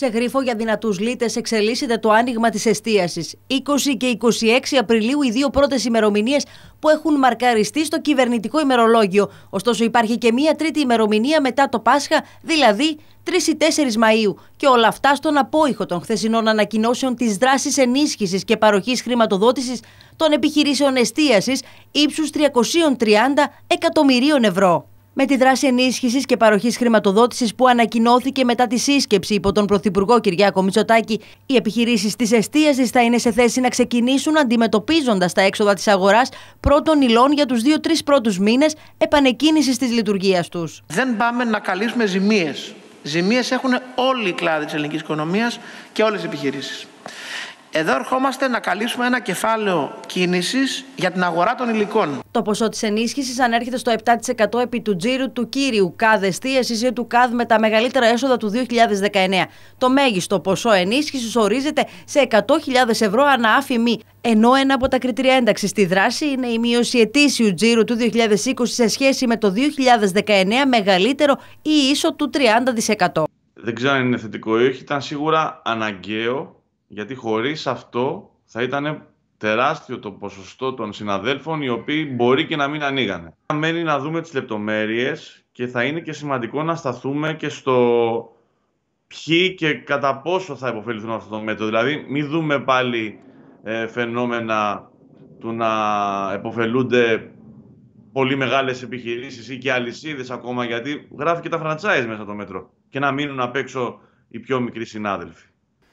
Σε γρίφο για δυνατούς λίτε εξελίσσεται το άνοιγμα της εστίασης. 20 και 26 Απριλίου, οι δύο πρώτες ημερομηνίες που έχουν μαρκαριστεί στο κυβερνητικό ημερολόγιο. Ωστόσο, υπάρχει και μία τρίτη ημερομηνία μετά το Πάσχα, δηλαδή 3 ή 4 Μαου. Και όλα αυτά στον απόϊχο των χθεσινών ανακοινώσεων της δράσης ενίσχυσης και παροχής χρηματοδότησης των επιχειρήσεων εστίασης ύψους 330 εκατομμυρίων ευρώ με τη δράση ενίσχυσης και παροχής χρηματοδότησης που ανακοινώθηκε μετά τη σύσκεψη υπό τον Πρωθυπουργό Κυριάκο Μητσοτάκη, οι επιχειρήσεις της εστίασης θα είναι σε θέση να ξεκινήσουν αντιμετωπίζοντας τα έξοδα της αγοράς πρώτων υλών για τους δύο-τρει πρώτους μήνες επανεκκίνησης της λειτουργίας τους. Δεν πάμε να καλύψουμε ζημίες. Ζημίες έχουν όλοι οι κλάδοι της ελληνικής οικονομίας και όλες οι επιχειρήσεις. Εδώ ερχόμαστε να καλύψουμε ένα κεφάλαιο κίνησης για την αγορά των υλικών. Το ποσό της ενίσχυσης ανέρχεται στο 7% επί του τζίρου του κύριου ΚΑΔ εστίαση ή του ΚΑΔ με τα μεγαλύτερα έσοδα του 2019. Το μέγιστο ποσό ενίσχυσης ορίζεται σε 100.000 ευρώ ανά αφημή. Ενώ ένα από τα κριτήρια ένταξης στη δράση είναι η μείωση ετήσιου τζίρου του 2020 σε σχέση με το 2019 μεγαλύτερο ή ίσο του 30%. Δεν ξέρω αν είναι θετικό ή όχι, ήταν σίγουρα αναγκαίο γιατί χωρίς αυτό θα ήταν τεράστιο το ποσοστό των συναδέλφων οι οποίοι μπορεί και να μην ανοίγανε. Μένει να δούμε τις λεπτομέρειες και θα είναι και σημαντικό να σταθούμε και στο ποιοι και κατά πόσο θα υποφεληθούν αυτό το μέτρο. Δηλαδή μην δούμε πάλι ε, φαινόμενα του να υποφελούνται πολύ μεγάλες επιχειρήσεις ή και αλυσίδες ακόμα γιατί γράφει και τα franchise μέσα το μέτρο και να μείνουν απ' έξω οι πιο μικροί συνάδελφοι.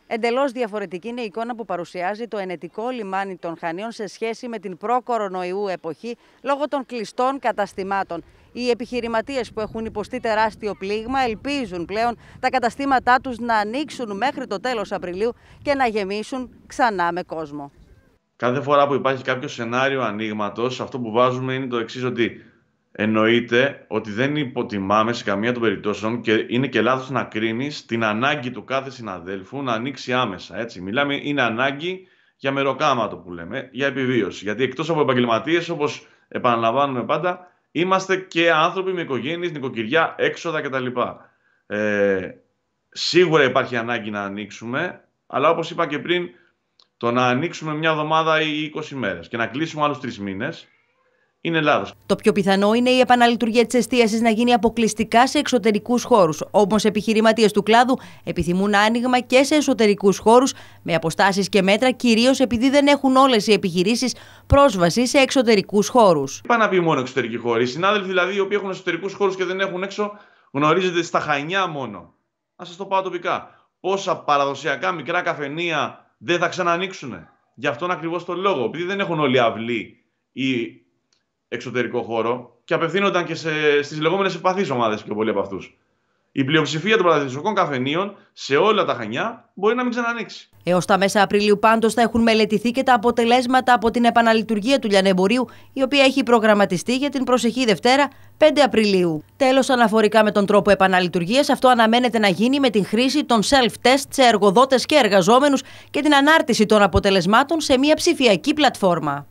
Εντελώς διαφορετική είναι η εικόνα που παρουσιάζει το ενετικό λιμάνι των Χανίων σε σχέση με την προκορονοϊού εποχή λόγω των κλειστών καταστημάτων. Οι επιχειρηματίες που έχουν υποστεί τεράστιο πλήγμα ελπίζουν πλέον τα καταστήματά τους να ανοίξουν μέχρι το τέλος Απριλίου και να γεμίσουν ξανά με κόσμο. Κάθε φορά που υπάρχει κάποιο σενάριο ανοίγματος, αυτό που βάζουμε είναι το εξής ότι εννοείται ότι δεν υποτιμάμε σε καμία των περιπτώσεων και είναι και λάθος να κρίνεις την ανάγκη του κάθε συναδέλφου να ανοίξει άμεσα. Έτσι. Μιλάμε, είναι ανάγκη για μεροκάματο που λέμε, για επιβίωση. Γιατί εκτός από επαγγελματίες, όπως επαναλαμβάνουμε πάντα, είμαστε και άνθρωποι με οικογένειες, νοικοκυριά, έξοδα κτλ. Ε, σίγουρα υπάρχει ανάγκη να ανοίξουμε, αλλά όπως είπα και πριν, το να ανοίξουμε μια εβδομάδα ή 20 μέρες και να κλείσουμε άλλους τρεις μήνες, είναι λάθος. Το πιο πιθανό είναι η επαναλειτουργία της εστίασης να γίνει αποκλειστικά σε εξωτερικούς χώρους. Όμως, επιχειρηματίες του κλάδου επιθυμούν άνοιγμα και σε εσωτερικούς χώρους, με αποστάσεις και μέτρα, κυρίως επειδή δεν έχουν όλες οι επιχειρήσεις πρόσβαση σε εξωτερικούς χώρους. Πάνε να πει μόνο εξωτερικοί χώροι. Οι συνάδελφοι δηλαδή οι οποίοι έχουν εσωτερικούς χώρους και δεν έχουν έξω, γνωρίζετε στα χανιά μόνο. Α σας το πάω τοπικά. Πόσα παραδοσιακά μικρά καφενεία δεν θα ξανανοίξουν. Γι' αυτόν ακριβώς τον λόγο. Επειδή δεν έχουν όλοι αυλή ή εξωτερικό χώρο και απευθύνονταν και στις λεγόμενες επαθεί ομάδες πιο πολλοί από αυτούς. Η πλειοψηφία των παραδοσιακών καφενείων σε όλα τα χανιά μπορεί να μην ξανανοίξει. Έως τα μέσα Απριλίου, πάντως, θα έχουν μελετηθεί και τα αποτελέσματα από την επαναλειτουργία του λιανεμπορίου, η οποία έχει προγραμματιστεί για την προσεχή Δευτέρα, 5 Απριλίου. Τέλος, αναφορικά με τον τρόπο επαναλειτουργίας, αυτό αναμένεται να γίνει με την χρήση των self-test σε εργοδότες και εργαζόμενους και την ανάρτηση των αποτελεσμάτων σε μια ψηφιακή πλατφόρμα.